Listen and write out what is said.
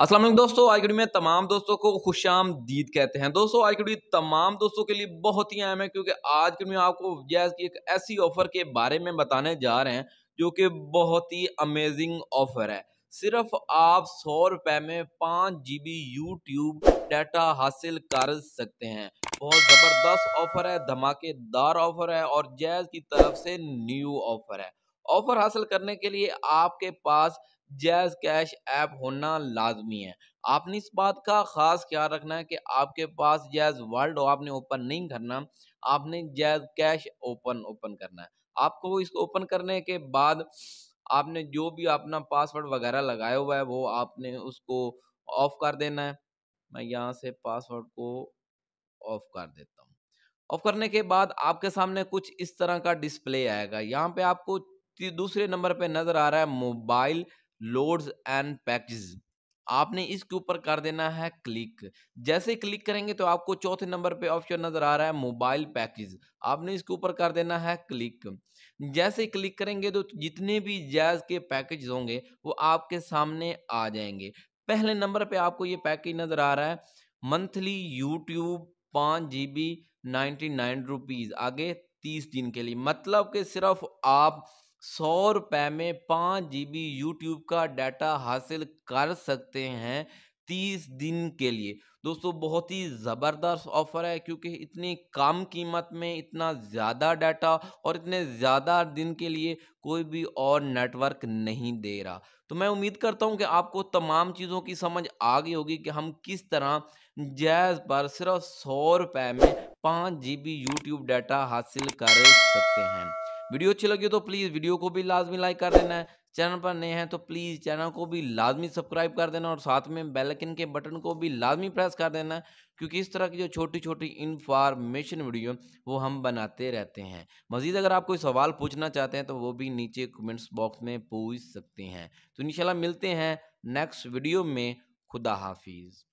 असलम दोस्तों आज की में तमाम दोस्तों को खुश आमदीद कहते हैं दोस्तों आज की तमाम दोस्तों के लिए बहुत ही अहम है क्योंकि आज की में आपको जैस की एक ऐसी ऑफ़र के बारे में बताने जा रहे हैं जो कि बहुत ही अमेजिंग ऑफ़र है सिर्फ आप सौ रुपए में पाँच जी बी यूट्यूब डाटा हासिल कर सकते हैं बहुत ज़बरदस्त ऑफ़र है धमाकेदार ऑफ़र है और जैज़ की तरफ से न्यू ऑफ़र है ऑफ़र हासिल करने के लिए आपके पास जैज कैश ऐप होना लाजमी है आपने इस बात का ख़ास ख्याल रखना है कि आपके पास जैज वर्ल्ड आपने ओपन नहीं करना आपने जैज कैश ओपन ओपन करना है आपको इसको ओपन करने के बाद आपने जो भी अपना पासवर्ड वगैरह लगाया हुआ है वो आपने उसको ऑफ कर देना है मैं यहाँ से पासवर्ड को ऑफ कर देता हूँ ऑफ करने के बाद आपके सामने कुछ इस तरह का डिस्प्ले आएगा यहाँ पे आपको दूसरे नंबर पे नज़र आ रहा है मोबाइल लोड्स एंड पैकेजेस आपने इसके ऊपर कर देना है क्लिक जैसे क्लिक करेंगे तो आपको चौथे नंबर पे ऑप्शन नज़र आ रहा है मोबाइल पैकेज आपने इसके ऊपर कर देना है क्लिक जैसे क्लिक करेंगे तो जितने भी जैज़ के पैकेज होंगे वो आपके सामने आ जाएंगे पहले नंबर पे आपको ये पैकेज नज़र आ रहा है मंथली यूट्यूब पाँच G B ninety nine rupees आगे तीस दिन के लिए मतलब कि सिर्फ आप सौ रुपए में पाँच जी बी यूट्यूब का डाटा हासिल कर सकते हैं तीस दिन के लिए दोस्तों बहुत ही ज़बरदस्त ऑफ़र है क्योंकि इतनी कम कीमत में इतना ज़्यादा डाटा और इतने ज़्यादा दिन के लिए कोई भी और नेटवर्क नहीं दे रहा तो मैं उम्मीद करता हूं कि आपको तमाम चीज़ों की समझ आ गई होगी कि हम किस तरह जैज़ पर सिर्फ सौ रुपये में पाँच जी बी यूट्यूब डाटा हासिल कर सकते हैं वीडियो अच्छी लगी तो प्लीज़ वीडियो को भी लाजमी लाइक कर देना है चैनल पर नए हैं तो प्लीज़ चैनल को भी लाजमी सब्सक्राइब कर देना और साथ में बेलकन के बटन को भी लाजमी प्रेस कर देना क्योंकि इस तरह की जो छोटी छोटी इन्फॉर्मेशन वीडियो वो हम बनाते रहते हैं मज़ीद अगर आप कोई सवाल पूछना चाहते हैं तो वो भी नीचे कमेंट्स बॉक्स में पूछ सकते हैं तो इन मिलते हैं नेक्स्ट वीडियो में खुदा हाफिज़